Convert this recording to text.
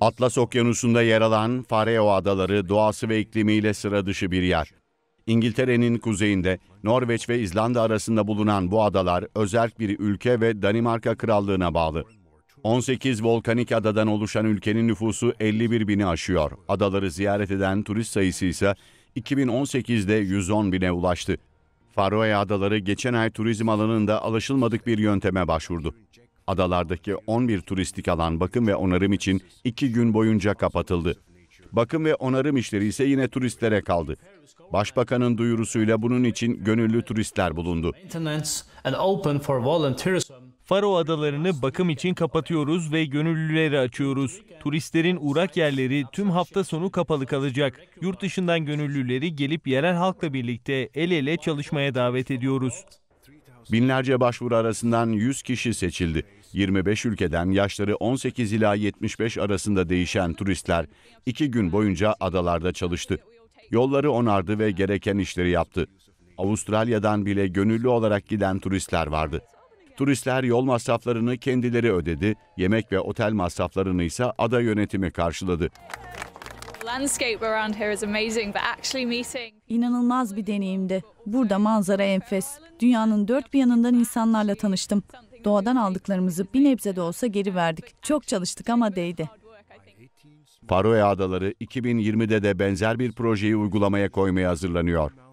Atlas Okyanusu'nda yer alan Fareo Adaları doğası ve iklimiyle sıra dışı bir yer. İngiltere'nin kuzeyinde Norveç ve İzlanda arasında bulunan bu adalar özerk bir ülke ve Danimarka Krallığına bağlı. 18 volkanik adadan oluşan ülkenin nüfusu 51 bini aşıyor. Adaları ziyaret eden turist sayısı ise 2018'de 110 bine ulaştı. Faroe Adaları geçen ay turizm alanında alışılmadık bir yönteme başvurdu. Adalardaki 11 turistik alan bakım ve onarım için 2 gün boyunca kapatıldı. Bakım ve onarım işleri ise yine turistlere kaldı. Başbakanın duyurusuyla bunun için gönüllü turistler bulundu. Faro adalarını bakım için kapatıyoruz ve gönüllüleri açıyoruz. Turistlerin uğrak yerleri tüm hafta sonu kapalı kalacak. Yurt dışından gönüllüleri gelip yerel halkla birlikte el ele çalışmaya davet ediyoruz. Binlerce başvuru arasından 100 kişi seçildi. 25 ülkeden yaşları 18 ila 75 arasında değişen turistler iki gün boyunca adalarda çalıştı. Yolları onardı ve gereken işleri yaptı. Avustralya'dan bile gönüllü olarak giden turistler vardı. Turistler yol masraflarını kendileri ödedi, yemek ve otel masraflarını ise ada yönetimi karşıladı. İnanılmaz bir deneyimdi. Burada manzara enfes. Dünyanın dört bir yanından insanlarla tanıştım. Doğadan aldıklarımızı bir nebze de olsa geri verdik. Çok çalıştık ama değdi. Faroe Adaları 2020'de de benzer bir projeyi uygulamaya koymaya hazırlanıyor.